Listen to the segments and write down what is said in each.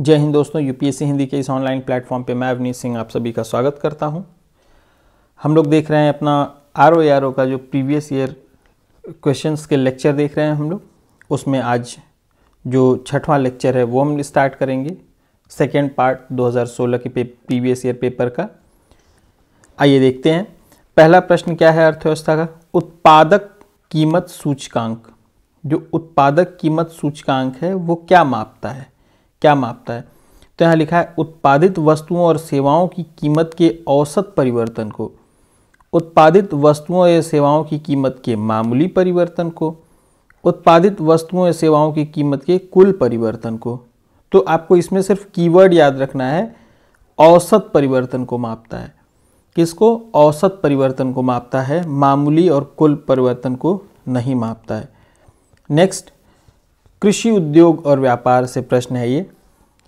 जय हिंद दोस्तों यूपीएससी हिंदी के इस ऑनलाइन प्लेटफॉर्म पे मैं अवनीत सिंह आप सभी का स्वागत करता हूं हम लोग देख रहे हैं अपना आर ओ आर ओ का जो प्रीवियस ईयर क्वेश्चंस के लेक्चर देख रहे हैं हम लोग उसमें आज जो छठवां लेक्चर है वो हम स्टार्ट करेंगे सेकेंड पार्ट दो के पे, प्रीवियस ईयर पेपर का आइए देखते हैं पहला प्रश्न क्या है अर्थव्यवस्था का उत्पादक कीमत सूचकांक जो उत्पादक कीमत सूचकांक है वो क्या मापता है क्या मापता है तो यहाँ लिखा है उत्पादित वस्तुओं और सेवाओं की कीमत के औसत परिवर्तन को उत्पादित वस्तुओं या सेवाओं की कीमत के मामूली परिवर्तन को उत्पादित वस्तुओं या सेवाओं की कीमत के कुल परिवर्तन को तो आपको इसमें सिर्फ कीवर्ड याद रखना है औसत परिवर्तन को मापता है किसको औसत परिवर्तन को मापता है मामूली और कुल परिवर्तन को नहीं मापता है नेक्स्ट कृषि उद्योग और व्यापार से प्रश्न है ये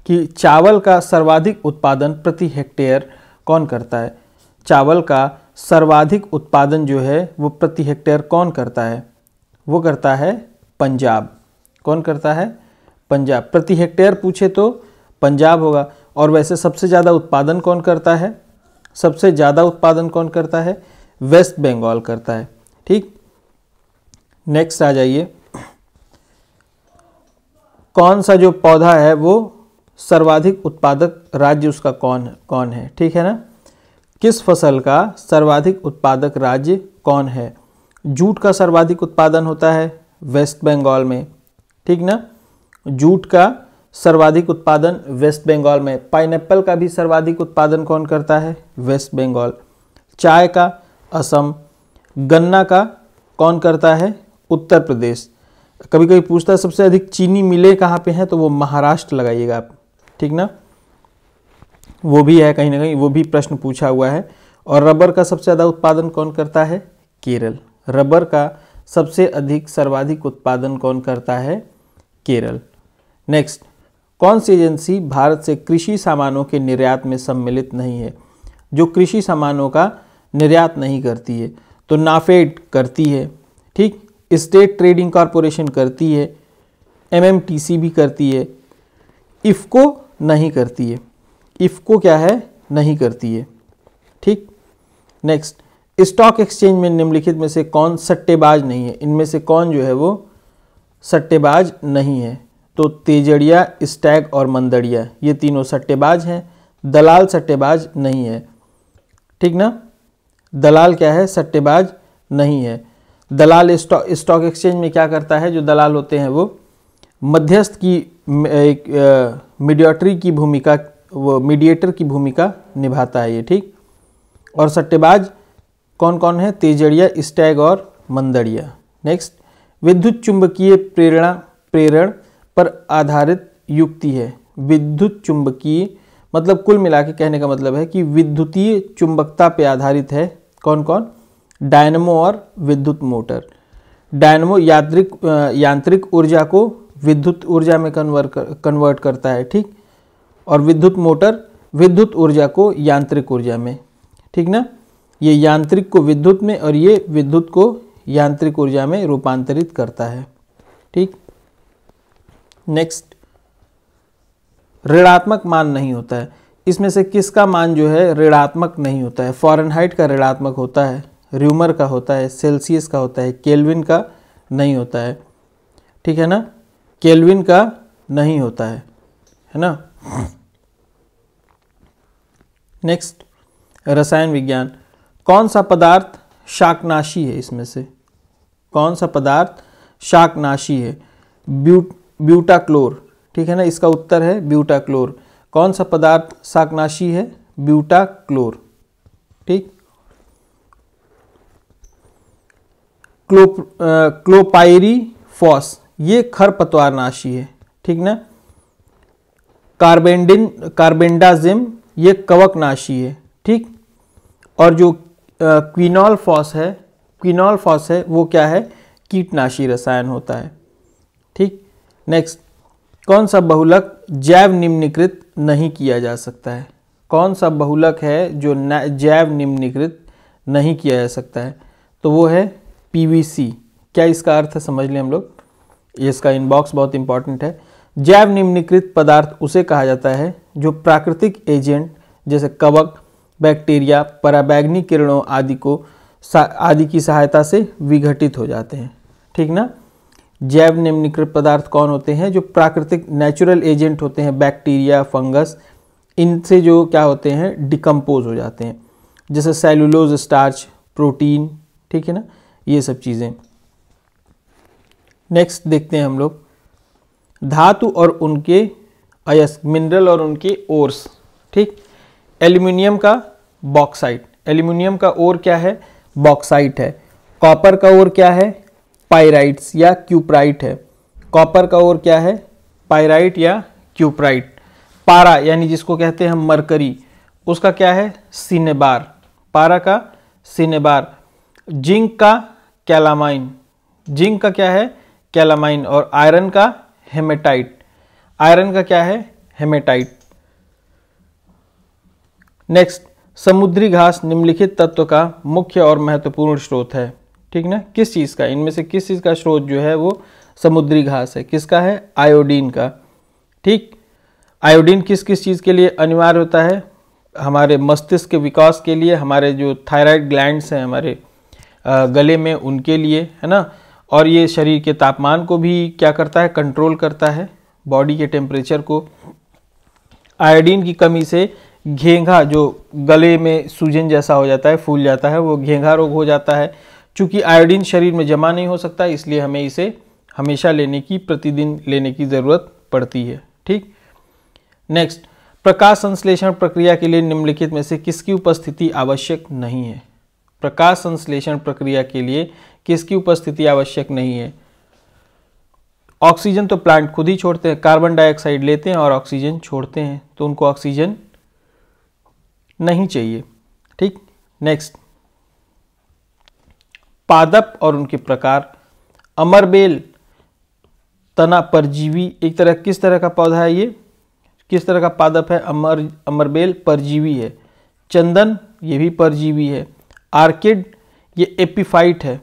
कि चावल का सर्वाधिक उत्पादन प्रति हेक्टेयर कौन करता है चावल का सर्वाधिक उत्पादन जो है वो प्रति हेक्टेयर कौन करता है वो करता है पंजाब कौन करता है पंजाब प्रति हेक्टेयर पूछे तो पंजाब होगा और वैसे सबसे ज़्यादा उत्पादन कौन करता है सबसे ज़्यादा उत्पादन कौन करता है वेस्ट बंगाल करता है ठीक नेक्स्ट आ जाइए कौन सा जो पौधा है वो सर्वाधिक उत्पादक राज्य उसका कौन है कौन है ठीक है ना किस फसल का सर्वाधिक उत्पादक राज्य कौन है जूट का सर्वाधिक उत्पादन होता है वेस्ट बंगाल में ठीक ना जूट का सर्वाधिक उत्पादन वेस्ट बंगाल में पाइनएप्पल का भी सर्वाधिक उत्पादन कौन करता है वेस्ट बंगाल चाय का असम गन्ना का कौन करता है उत्तर प्रदेश कभी कभी पूछता है सबसे अधिक चीनी मिले कहाँ पे हैं तो वो महाराष्ट्र लगाइएगा आप ठीक ना वो भी है कहीं ना कहीं वो भी प्रश्न पूछा हुआ है और रबर का सबसे ज़्यादा उत्पादन कौन करता है केरल रबर का सबसे अधिक सर्वाधिक उत्पादन कौन करता है केरल नेक्स्ट कौन सी एजेंसी भारत से कृषि सामानों के निर्यात में सम्मिलित नहीं है जो कृषि सामानों का निर्यात नहीं करती है तो नाफेड करती है ठीक स्टेट ट्रेडिंग कॉरपोरेशन करती है एमएमटीसी भी करती है इफ़को नहीं करती है इफ़को क्या है नहीं करती है ठीक नेक्स्ट स्टॉक एक्सचेंज में निम्नलिखित में से कौन सट्टेबाज नहीं है इनमें से कौन जो है वो सट्टेबाज नहीं है तो तेजड़िया स्टैग और मंदड़िया ये तीनों सट्टेबाज हैं दलाल सट्टेबाज नहीं है ठीक ना दलाल क्या है सट्टेबाज नहीं है दलाल स्टॉक एक्सचेंज में क्या करता है जो दलाल होते हैं वो मध्यस्थ की एक मीडियोटरी की भूमिका वो मीडिएटर की भूमिका निभाता है ये ठीक और सट्टेबाज कौन कौन है तेजड़िया स्टैग और मंदड़िया नेक्स्ट विद्युत चुंबकीय प्रेरणा प्रेरण पर आधारित युक्ति है विद्युत चुंबकीय मतलब कुल मिला के कहने का मतलब है कि विद्युतीय चुंबकता पर आधारित है कौन कौन डायनमो और विद्युत मोटर डायनमो यात्रिक यांत्रिक ऊर्जा को विद्युत ऊर्जा में कन्वर्ट कन्वर्ट करता है ठीक और विद्युत मोटर विद्युत ऊर्जा को यांत्रिक ऊर्जा में ठीक ना ये यांत्रिक को विद्युत में और ये विद्युत को यांत्रिक ऊर्जा में रूपांतरित करता है ठीक नेक्स्ट ऋणात्मक मान नहीं होता है इसमें से किसका मान जो है ऋणात्मक नहीं होता है फॉरन का ऋणात्मक होता है र्यूमर का होता है सेल्सियस का होता है केल्विन का नहीं होता है ठीक है ना केल्विन का नहीं होता है है ना नेक्स्ट रसायन विज्ञान कौन सा पदार्थ शाकनाशी है इसमें से कौन सा पदार्थ शाकनाशी है ब्यूट ब्यूटाक्लोर ठीक है ना इसका उत्तर है ब्यूटाक्लोर कौन सा पदार्थ शाकनाशी है ब्यूटाक्लोर ठीक क्लो फॉस ये नाशी है ठीक ना कार्बेंडिन कार्बेंडाजिम ये कवकनाशी है ठीक और जो क्विनॉल फॉस है क्विनॉल फॉस है वो क्या है कीटनाशी रसायन होता है ठीक नेक्स्ट कौन सा बहुलक जैव निम्नीकृत नहीं किया जा सकता है कौन सा बहुलक है जो जैव निम्नीकृत नहीं किया जा सकता है तो वो है पीवीसी क्या इसका अर्थ है समझ लें हम लोग ये इसका इनबॉक्स बहुत इंपॉर्टेंट है जैव निम्नीकृत पदार्थ उसे कहा जाता है जो प्राकृतिक एजेंट जैसे कवक बैक्टीरिया पराबैग्नी किरणों आदि को आदि की सहायता से विघटित हो जाते हैं ठीक ना जैव निम्नीकृत पदार्थ कौन होते हैं जो प्राकृतिक नेचुरल एजेंट होते हैं बैक्टीरिया फंगस इनसे जो क्या होते हैं डिकम्पोज हो जाते हैं जैसे सेलुलोज स्टार्च प्रोटीन ठीक है ना ये सब चीज़ें नेक्स्ट देखते हैं हम लोग धातु और उनके अयस मिनरल और उनके ओर्स ठीक एल्यूमिनियम का बॉक्साइट एल्यूमिनियम का ओर क्या है बॉक्साइट है कॉपर का ओर क्या है पायराइट्स या क्यूपराइट है कॉपर का ओर क्या है पायराइट या क्यूपराइट पारा यानी जिसको कहते हैं हम मरकरी उसका क्या है सिनेबार पारा का सिनेबार जिंक का कैलामाइन जिंक का क्या है कैलामाइन और आयरन का हेमेटाइट आयरन का क्या है हेमेटाइट नेक्स्ट समुद्री घास निम्नलिखित तत्व का मुख्य और महत्वपूर्ण स्रोत है ठीक ना किस चीज़ का इनमें से किस चीज़ का स्रोत जो है वो समुद्री घास है किसका है आयोडीन का ठीक आयोडीन किस किस चीज़ के लिए अनिवार्य होता है हमारे मस्तिष्क के विकास के लिए हमारे जो थायराइड ग्लैंड्स हैं हमारे गले में उनके लिए है ना और ये शरीर के तापमान को भी क्या करता है कंट्रोल करता है बॉडी के टेम्परेचर को आयोडीन की कमी से घेंघा जो गले में सूजन जैसा हो जाता है फूल जाता है वो घेंघा रोग हो जाता है चूँकि आयोडीन शरीर में जमा नहीं हो सकता इसलिए हमें इसे हमेशा लेने की प्रतिदिन लेने की ज़रूरत पड़ती है ठीक नेक्स्ट प्रकाश संश्लेषण प्रक्रिया के लिए निम्नलिखित में से किसकी उपस्थिति आवश्यक नहीं है प्रकाश संश्लेषण प्रक्रिया के लिए किसकी उपस्थिति आवश्यक नहीं है ऑक्सीजन तो प्लांट खुद ही छोड़ते हैं कार्बन डाइऑक्साइड लेते हैं और ऑक्सीजन छोड़ते हैं तो उनको ऑक्सीजन नहीं चाहिए ठीक नेक्स्ट पादप और उनके प्रकार अमरबेल तना परजीवी एक तरह किस तरह का पौधा है ये किस तरह का पादप है अमर अमरबेल परजीवी है चंदन ये भी परजीवी है आर्किड ये एपिफाइट है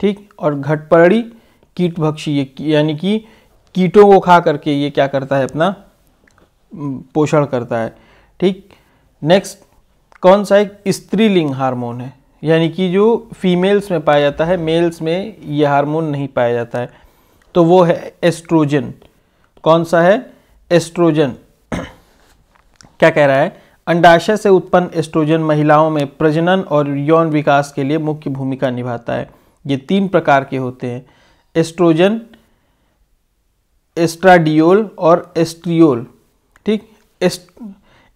ठीक और घटपरड़ी कीटभक्षी ये यानी कि की, कीटों को खा करके ये क्या करता है अपना पोषण करता है ठीक नेक्स्ट कौन सा एक स्त्रीलिंग हार्मोन है यानी कि जो फीमेल्स में पाया जाता है मेल्स में ये हार्मोन नहीं पाया जाता है तो वो है एस्ट्रोजन कौन सा है एस्ट्रोजन क्या कह रहा है अंडाशय से उत्पन्न एस्ट्रोजन महिलाओं में प्रजनन और यौन विकास के लिए मुख्य भूमिका निभाता है ये तीन प्रकार के होते हैं एस्ट्रोजन एस्ट्राडियोल और एस्ट्रियोल ठीक एस्ट,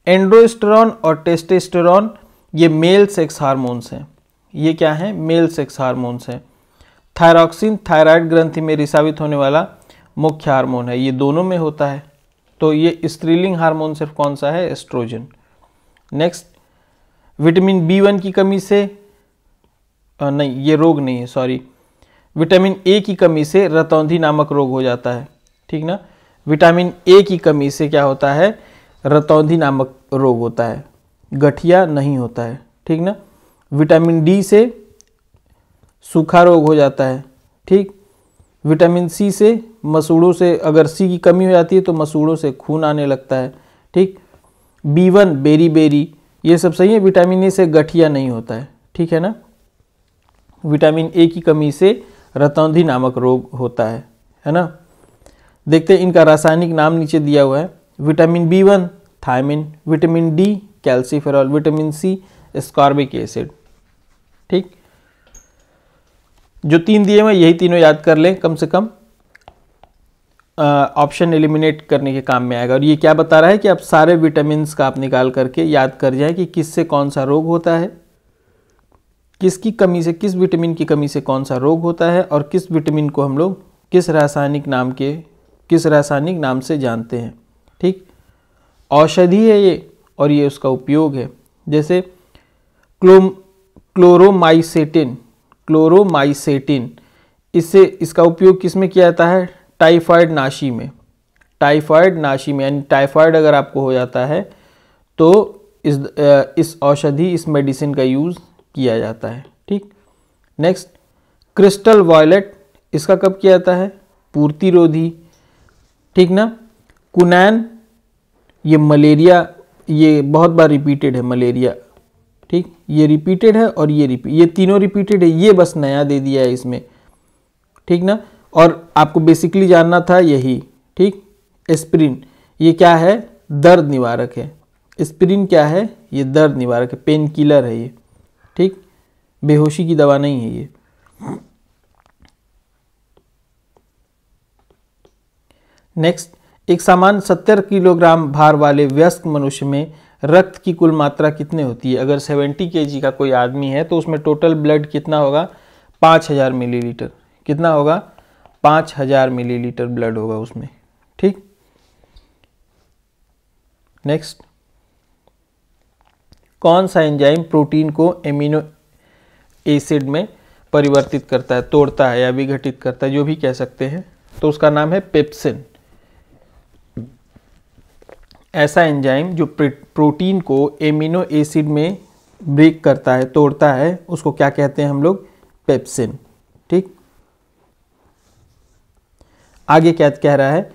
एंड्रोस्टेरॉन और टेस्टेस्टेरॉन ये मेल सेक्स हार्मोन्स हैं ये क्या है मेल सेक्स हार्मोन्स हैं थायरॉक्सिन थायराइड ग्रंथि में रिसावित होने वाला मुख्य हार्मोन है ये दोनों में होता है तो ये स्त्रीलिंग हार्मोन सिर्फ कौन सा है oestrogen next vitamin B one की कमी से आ, नहीं ये रोग नहीं है सॉरी विटामिन ए की कमी से रतौंधी नामक रोग हो जाता है ठीक ना विटामिन ए की कमी से क्या होता है रतौंधी नामक रोग होता है गठिया नहीं होता है ठीक ना विटामिन डी से सूखा रोग हो जाता है ठीक विटामिन सी से मसूड़ों से अगर सी की कमी हो जाती है तो मसूड़ों से खून आने लगता है ठीक बी वन बेरी बेरी ये सब सही है विटामिन ए से गठिया नहीं होता है ठीक है ना विटामिन ए की कमी से रतौंधी नामक रोग होता है है ना देखते हैं इनका रासायनिक नाम नीचे दिया हुआ है vitamin B one thiamine vitamin D calciferol vitamin C ascorbic acid ठीक जो तीन दिए हुए यही तीनों याद कर लें कम से कम ऑप्शन एलिमिनेट करने के काम में आएगा और ये क्या बता रहा है कि आप सारे विटामिन का आप निकाल करके याद कर जाए कि किससे कौन सा रोग होता है किसकी कमी से किस विटामिन की कमी से कौन सा रोग होता है और किस विटामिन को हम लोग किस रासायनिक नाम के किस रासायनिक नाम से जानते हैं ठीक औषधि है ये और ये उसका उपयोग है जैसे क्लोम क्लोरोमाइसेटिन क्लोरोमाइसेटिन इससे इसका उपयोग किस में किया जाता है टाइफाइड नाशी में टाइफाइड नाशी में यानी टाइफाइड अगर आपको हो जाता है तो इस इस औषधि इस मेडिसिन का यूज़ किया जाता है ठीक नेक्स्ट क्रिस्टल वॉयलेट इसका कब किया जाता है पूर्तिरोधी ठीक ना कुनैन ये मलेरिया ये बहुत बार रिपीटेड है मलेरिया ठीक ये रिपीटेड है और ये रिपीट ये तीनों रिपीटेड है ये बस नया दे दिया है इसमें ठीक ना और आपको बेसिकली जानना था यही ठीक स्प्रिन ये क्या है दर्द निवारक है स्प्रिन क्या है ये दर्द निवारक है पेन किलर है ये ठीक बेहोशी की दवा नहीं है ये नेक्स्ट एक सामान्य सत्तर किलोग्राम भार वाले व्यस्क मनुष्य में रक्त की कुल मात्रा कितने होती है अगर सेवेंटी के का कोई आदमी है तो उसमें टोटल ब्लड कितना होगा पाँच हज़ार मिलीलीटर कितना होगा पाँच हज़ार मिलीलीटर ब्लड होगा उसमें ठीक नेक्स्ट कौन सा एंजाइम प्रोटीन को एमिनो एसिड में परिवर्तित करता है तोड़ता है या विघटित करता है जो भी कह सकते हैं तो उसका नाम है पेप्सिन ऐसा एंजाइम जो प्रोटीन को एमिनो एसिड में ब्रेक करता है तोड़ता है उसको क्या कहते हैं हम लोग पेप्सिन आगे क्या कह रहा है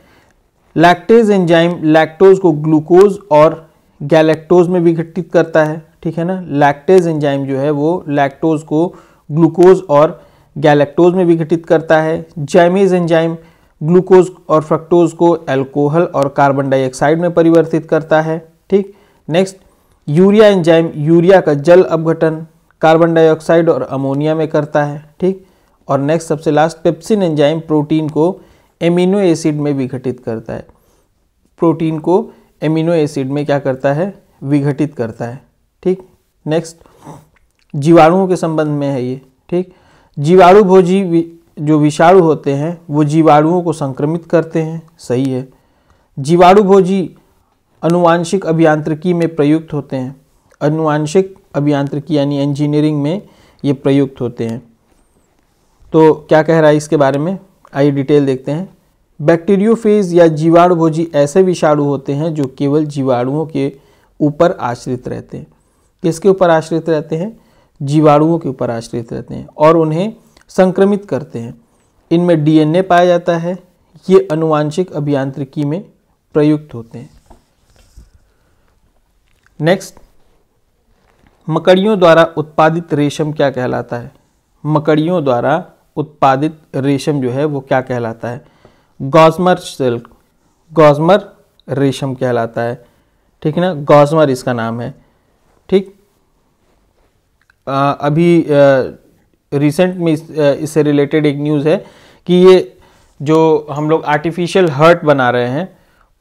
लैक्टेज एंजाइम लैक्टोज को ग्लूकोज और गैलेक्टोज में विघटित करता है ठीक है ना लैक्टेज एंजाइम जो है वो लैक्टोज को ग्लूकोज और गैलेक्टोज में विघटित करता है जैमेज एंजाइम ग्लूकोज और फ्रक्टोज को एल्कोहल और कार्बन डाइऑक्साइड में परिवर्तित करता है ठीक नेक्स्ट यूरिया एंजाइम यूरिया का जल अपघटन कार्बन डाइऑक्साइड और अमोनिया में करता है ठीक और नेक्स्ट सबसे लास्ट पेप्सिन एंजाइम प्रोटीन को एमिनो एसिड में विघटित करता है प्रोटीन को एमिनो एसिड में क्या करता है विघटित करता है ठीक नेक्स्ट जीवाणुओं के संबंध में है ये ठीक जीवाणु भोजी वि, जो विषाणु होते हैं वो जीवाणुओं को संक्रमित करते हैं सही है जीवाणु भोजी अनुवांशिक अभियांत्रिकी में प्रयुक्त होते हैं अनुवांशिक अभियांत्रिकी यानी इंजीनियरिंग में ये प्रयुक्त होते हैं तो क्या कह रहा है इसके बारे में आइए डिटेल देखते हैं बैक्टीरियोफेज या जीवाणुभोजी ऐसे विषाणु होते हैं जो केवल जीवाणुओं के ऊपर आश्रित रहते हैं किसके ऊपर आश्रित रहते हैं जीवाणुओं के ऊपर आश्रित रहते हैं और उन्हें संक्रमित करते हैं इनमें डीएनए पाया जाता है ये अनुवांशिक अभियांत्रिकी में प्रयुक्त होते हैं नेक्स्ट मकड़ियों द्वारा उत्पादित रेशम क्या कहलाता है मकड़ियों द्वारा उत्पादित रेशम जो है वो क्या कहलाता है गॉजमर सिल्क गॉजमर रेशम कहलाता है ठीक है ना गॉजमर इसका नाम है ठीक आ, अभी रिसेंट में इस, इससे रिलेटेड एक न्यूज़ है कि ये जो हम लोग आर्टिफिशियल हर्ट बना रहे हैं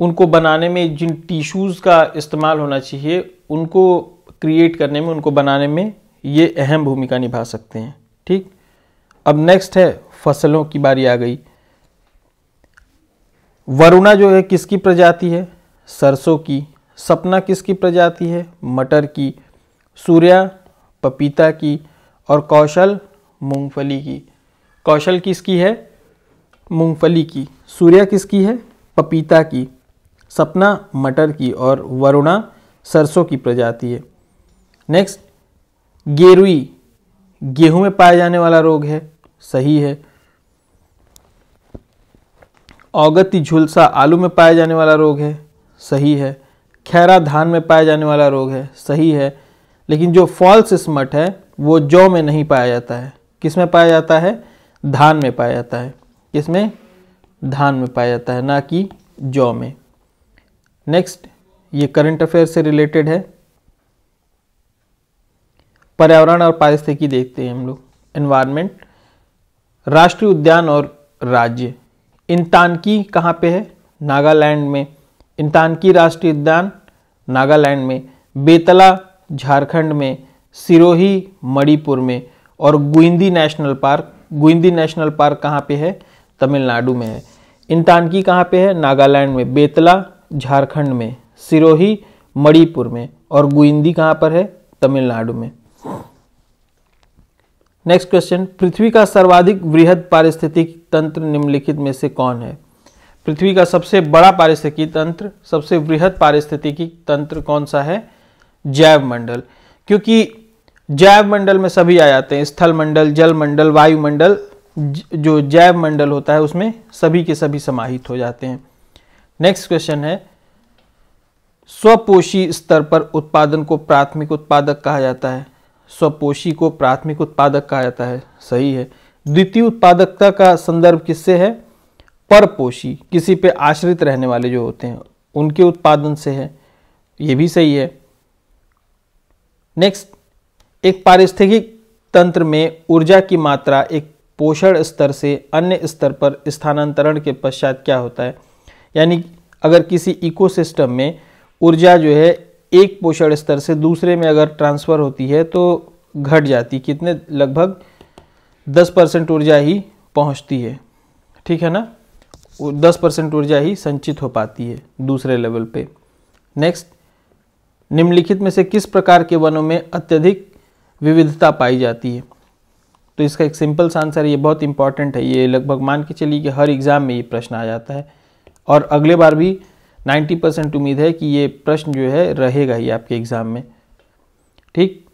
उनको बनाने में जिन टिश्यूज़ का इस्तेमाल होना चाहिए उनको क्रिएट करने में उनको बनाने में ये अहम भूमिका निभा सकते हैं ठीक अब नेक्स्ट है फसलों की बारी आ गई वरुणा जो है किसकी प्रजाति है सरसों की सपना किसकी प्रजाति है मटर की सूर्या पपीता की और कौशल मूंगफली की कौशल किसकी है मूंगफली की सूर्या किसकी है पपीता की सपना मटर की और वरुणा सरसों की प्रजाति है नेक्स्ट गेरुई गेहूं में पाया जाने वाला रोग है सही है औगति झुलसा आलू में पाया जाने वाला रोग है सही है खैरा धान में पाया जाने वाला रोग है सही है लेकिन जो फॉल्स स्मट है वो जौ में नहीं पाया जाता है किस में पाया जाता है धान में पाया जाता है किसमें धान में पाया जाता है ना कि जौ में नेक्स्ट ये करंट अफेयर से रिलेटेड है पर्यावरण और पारिस्थिति देखते हैं हम लोग एनवायरमेंट राष्ट्रीय उद्यान और राज्य इंतानकी कहाँ पे है नागालैंड में इंतानकी राष्ट्रीय उद्यान नागालैंड में बेतला झारखंड में सिरोही मणिपुर में और Guindy national park Guindy national park कहाँ पे है तमिलनाडु में है इंतानकी कहाँ पे है नागालैंड में बेतला झारखंड में सिरोही मणिपुर में और गुइंदी कहाँ पर है तमिलनाडु में नेक्स्ट क्वेश्चन पृथ्वी का सर्वाधिक वृहद पारिस्थितिक तंत्र निम्नलिखित में से कौन है पृथ्वी का सबसे बड़ा पारिस्थितिकी तंत्र सबसे वृहद पारिस्थितिकी तंत्र कौन सा है जैव मंडल क्योंकि जैव मंडल में सभी आ जाते हैं स्थल मंडल जल मंडल वायुमंडल जो जैव मंडल होता है उसमें सभी के सभी समाहित हो जाते हैं नेक्स्ट क्वेश्चन है स्वपोषी स्तर पर उत्पादन को प्राथमिक उत्पादक कहा जाता है स्वपोषी को प्राथमिक उत्पादक कहा जाता है सही है द्वितीय उत्पादकता का संदर्भ किससे है परपोषी किसी पे आश्रित रहने वाले जो होते हैं उनके उत्पादन से है ये भी सही है नेक्स्ट एक पारिस्थितिक तंत्र में ऊर्जा की मात्रा एक पोषण स्तर से अन्य स्तर पर स्थानांतरण के पश्चात क्या होता है यानी अगर किसी इकोसिस्टम में ऊर्जा जो है एक पोषण स्तर से दूसरे में अगर ट्रांसफ़र होती है तो घट जाती कितने लगभग दस परसेंट ऊर्जा ही पहुंचती है ठीक है ना दस परसेंट ऊर्जा ही संचित हो पाती है दूसरे लेवल पे नेक्स्ट निम्नलिखित में से किस प्रकार के वनों में अत्यधिक विविधता पाई जाती है तो इसका एक सिंपल सा आंसर ये बहुत इंपॉर्टेंट है ये लगभग मान के चलिए कि हर एग्ज़ाम में ये प्रश्न आ जाता है और अगले बार भी 90 परसेंट उम्मीद है कि ये प्रश्न जो है रहेगा ही आपके एग्ज़ाम में ठीक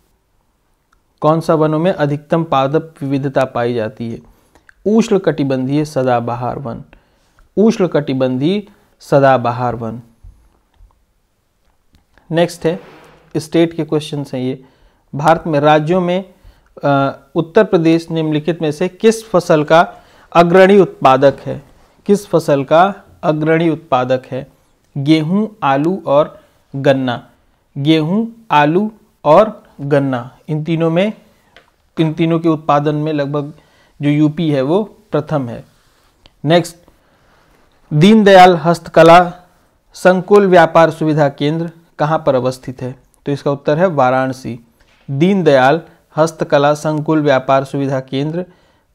कौन सा वनों में अधिकतम पादप विविधता पाई जाती है उष्ण कटिबंधीय सदाबहार वन उष्ण कटिबंधीय सदाबहार वन नेक्स्ट है स्टेट के क्वेश्चन हैं ये भारत में राज्यों में आ, उत्तर प्रदेश निम्नलिखित में से किस फसल का अग्रणी उत्पादक है किस फसल का अग्रणी उत्पादक है गेहूँ आलू और गन्ना गेहूँ आलू और गन्ना इन तीनों में इन तीनों के उत्पादन में लगभग जो यूपी है वो प्रथम है नेक्स्ट दीनदयाल हस्तकला संकुल व्यापार सुविधा केंद्र कहाँ पर अवस्थित है तो इसका उत्तर है वाराणसी दीनदयाल हस्तकला संकुल व्यापार सुविधा केंद्र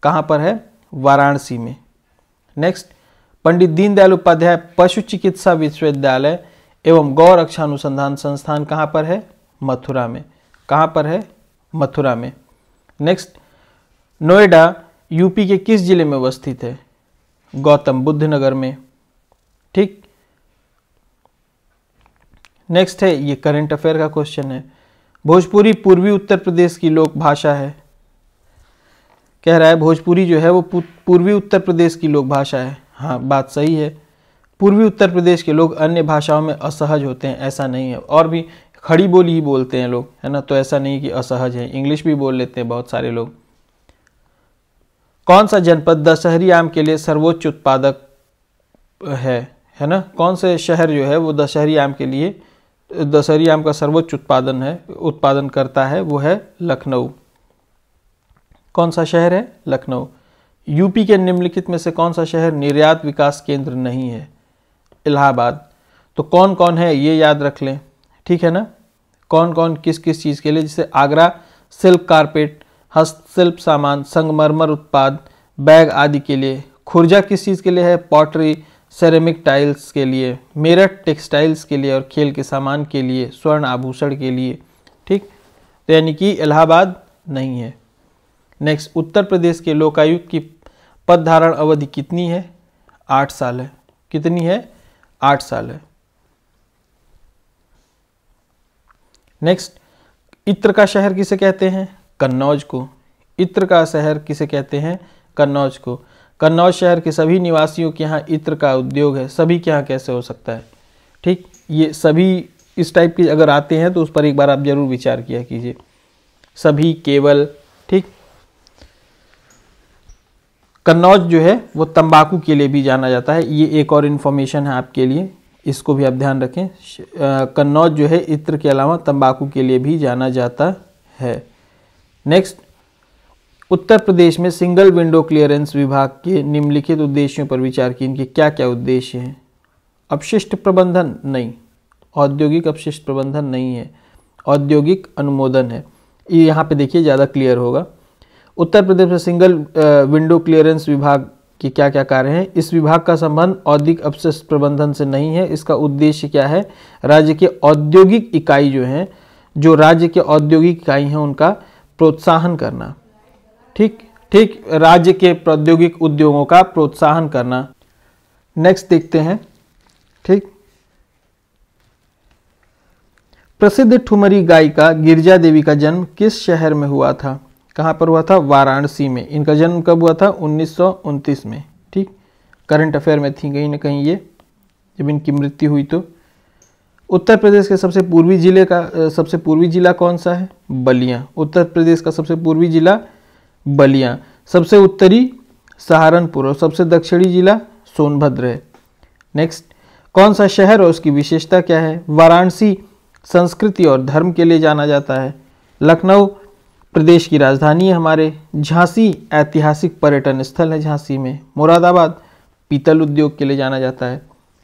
कहाँ पर है वाराणसी में नेक्स्ट पंडित दीनदयाल उपाध्याय पशु चिकित्सा विश्वविद्यालय एवं गौ रक्षा अनुसंधान संस्थान कहाँ पर है मथुरा में कहाँ पर है मथुरा में नेक्स्ट नोएडा यूपी के किस जिले में अवस्थित है गौतम बुद्ध नगर में ठीक नेक्स्ट है ये करंट अफेयर का क्वेश्चन है भोजपुरी पूर्वी उत्तर प्रदेश की लोक भाषा है कह रहा है भोजपुरी जो है वो पूर्वी उत्तर प्रदेश की लोक भाषा है हाँ बात सही है पूर्वी उत्तर प्रदेश के लोग अन्य भाषाओं में असहज होते हैं ऐसा नहीं है और भी खड़ी बोली ही बोलते हैं लोग है ना तो ऐसा नहीं कि असहज है इंग्लिश भी बोल लेते हैं बहुत सारे लोग कौन सा जनपद दशहरी आम के लिए सर्वोच्च उत्पादक है है ना कौन से शहर जो है वो दशहरी आम के लिए दशहरी आम का सर्वोच्च उत्पादन है उत्पादन करता है वो है लखनऊ कौन सा शहर है लखनऊ यूपी के निम्नलिखित में से कौन सा शहर निर्यात विकास केंद्र नहीं है इलाहाबाद तो कौन कौन है ये याद रख लें ठीक है ना कौन कौन किस किस चीज़ के लिए जैसे आगरा सिल्क कारपेट हस्तशिल्प सामान संगमरमर उत्पाद बैग आदि के लिए खुर्जा किस चीज़ के लिए है पॉटरी सेरेमिक टाइल्स के लिए मेरठ टेक्सटाइल्स के लिए और खेल के सामान के लिए स्वर्ण आभूषण के लिए ठीक तो यानी कि इलाहाबाद नहीं है नेक्स्ट उत्तर प्रदेश के लोकायुक्त की पद धारण अवधि कितनी है आठ साल है कितनी है आठ साल है नेक्स्ट इत्र का शहर किसे कहते हैं कन्नौज को इत्र का शहर किसे कहते हैं कन्नौज को कन्नौज शहर के सभी निवासियों के यहाँ इत्र का उद्योग है सभी के यहाँ कैसे हो सकता है ठीक ये सभी इस टाइप के अगर आते हैं तो उस पर एक बार आप ज़रूर विचार किया कीजिए सभी केवल कन्नौज जो है वो तंबाकू के लिए भी जाना जाता है ये एक और इन्फॉर्मेशन है आपके लिए इसको भी आप ध्यान रखें कन्नौज जो है इत्र के अलावा तंबाकू के लिए भी जाना जाता है नेक्स्ट उत्तर प्रदेश में सिंगल विंडो क्लियरेंस विभाग के निम्नलिखित उद्देश्यों पर विचार की इनके क्या क्या उद्देश्य हैं अपशिष्ट प्रबंधन नहीं औद्योगिक अपशिष्ट प्रबंधन नहीं है औद्योगिक अनुमोदन है ये यहाँ पे देखिए ज़्यादा क्लियर होगा उत्तर प्रदेश में सिंगल विंडो क्लियरेंस विभाग के क्या क्या कार्य हैं इस विभाग का संबंध औद्योगिक अवशेष प्रबंधन से नहीं है इसका उद्देश्य क्या है राज्य के औद्योगिक इकाई जो हैं जो राज्य के औद्योगिक इकाई हैं उनका प्रोत्साहन करना ठीक ठीक राज्य के प्रौद्योगिक उद्योगों का प्रोत्साहन करना नेक्स्ट देखते हैं ठीक प्रसिद्ध ठुमरी गायिका गिरजा देवी का जन्म किस शहर में हुआ था कहाँ पर हुआ था वाराणसी में इनका जन्म कब हुआ था उन्नीस में ठीक करंट अफेयर में थी कहीं ना कहीं ये जब इनकी मृत्यु हुई तो उत्तर प्रदेश के सबसे पूर्वी जिले का सबसे पूर्वी जिला कौन सा है बलिया उत्तर प्रदेश का सबसे पूर्वी जिला बलिया सबसे उत्तरी सहारनपुर और सबसे दक्षिणी जिला सोनभद्र है नेक्स्ट कौन सा शहर और उसकी विशेषता क्या है वाराणसी संस्कृति और धर्म के लिए जाना जाता है लखनऊ प्रदेश की राजधानी है हमारे झांसी ऐतिहासिक पर्यटन स्थल है झांसी में मुरादाबाद पीतल उद्योग के लिए जाना जाता है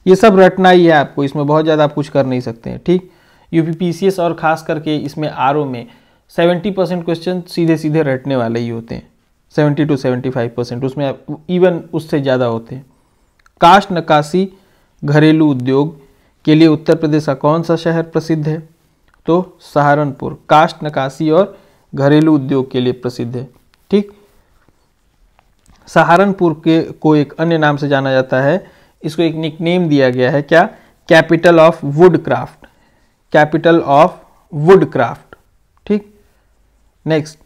ये सब रटना ही है आपको इसमें बहुत ज़्यादा आप कुछ कर नहीं सकते हैं ठीक यू पी और ख़ास करके इसमें आर में सेवेंटी परसेंट क्वेश्चन सीधे सीधे रटने वाले ही होते हैं seventy two seventy five percent उसमें इवन उससे ज़्यादा होते हैं कास्ट नकाशी घरेलू उद्योग के लिए उत्तर प्रदेश का कौन सा शहर प्रसिद्ध है तो सहारनपुर कास्ट नकाशी और घरेलू उद्योग के लिए प्रसिद्ध है ठीक सहारनपुर के को एक अन्य नाम से जाना जाता है इसको एक निकनेम दिया गया है क्या capital of wood craft capital of wood craft ठीक नेक्स्ट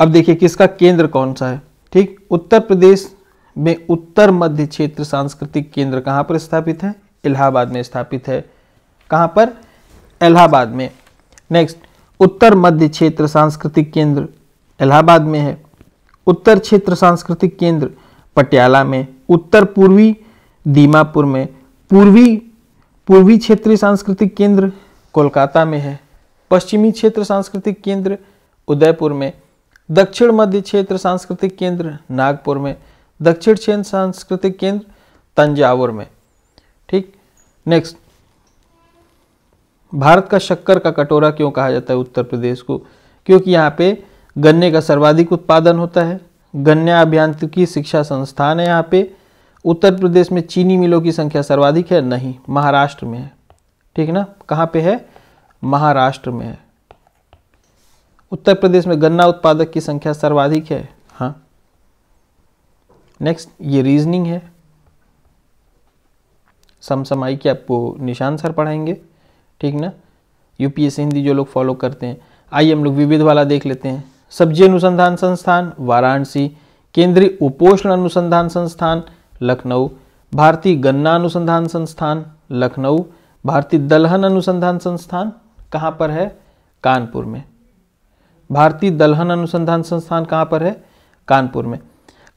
अब देखिए किसका केंद्र कौन सा है ठीक उत्तर प्रदेश में उत्तर मध्य क्षेत्र सांस्कृतिक केंद्र कहाँ पर स्थापित है इलाहाबाद में स्थापित है कहाँ पर इलाहाबाद में नेक्स्ट उत्तर मध्य क्षेत्र सांस्कृतिक केंद्र इलाहाबाद में है उत्तर क्षेत्र सांस्कृतिक केंद्र पटियाला में उत्तर पूर्वी दीमापुर में पूर्वी पूर्वी क्षेत्रीय सांस्कृतिक केंद्र कोलकाता में है पश्चिमी क्षेत्र सांस्कृतिक केंद्र उदयपुर में दक्षिण मध्य क्षेत्र सांस्कृतिक केंद्र नागपुर में दक्षिण क्षेत्र सांस्कृतिक केंद्र तंजावुर में ठीक नेक्स्ट भारत का शक्कर का कटोरा क्यों कहा जाता है उत्तर प्रदेश को क्योंकि यहाँ पे गन्ने का सर्वाधिक उत्पादन होता है गन्ना अभियांत्रिकी शिक्षा संस्थान है यहाँ पे उत्तर प्रदेश में चीनी मिलों की संख्या सर्वाधिक है नहीं महाराष्ट्र में है ठीक है ना कहाँ पे है महाराष्ट्र में है उत्तर प्रदेश में गन्ना उत्पादक की संख्या सर्वाधिक है हाँ नेक्स्ट ये रीजनिंग है समसमाई के आपको निशान सर पढ़ाएंगे ठीक ना यूपीएससी हिंदी जो लोग फॉलो करते हैं आइए हम लोग विविध वाला देख लेते हैं सब्जी अनुसंधान संस्थान वाराणसी केंद्रीय उपोषण अनुसंधान संस्थान लखनऊ भारतीय गन्ना अनुसंधान संस्थान लखनऊ भारतीय दलहन अनुसंधान संस्थान कहाँ पर है कानपुर में भारतीय दलहन अनुसंधान संस्थान कहाँ पर है कानपुर में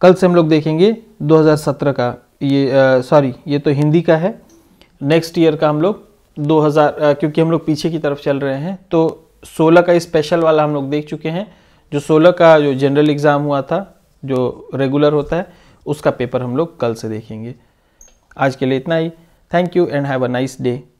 कल से हम लोग देखेंगे 2017 का ये सॉरी ये तो हिंदी का है नेक्स्ट ईयर का हम लोग 2000 क्योंकि हम लोग पीछे की तरफ चल रहे हैं तो 16 का स्पेशल वाला हम लोग देख चुके हैं जो 16 का जो जनरल एग्ज़ाम हुआ था जो रेगुलर होता है उसका पेपर हम लोग कल से देखेंगे आज के लिए इतना ही thank you and have a nice day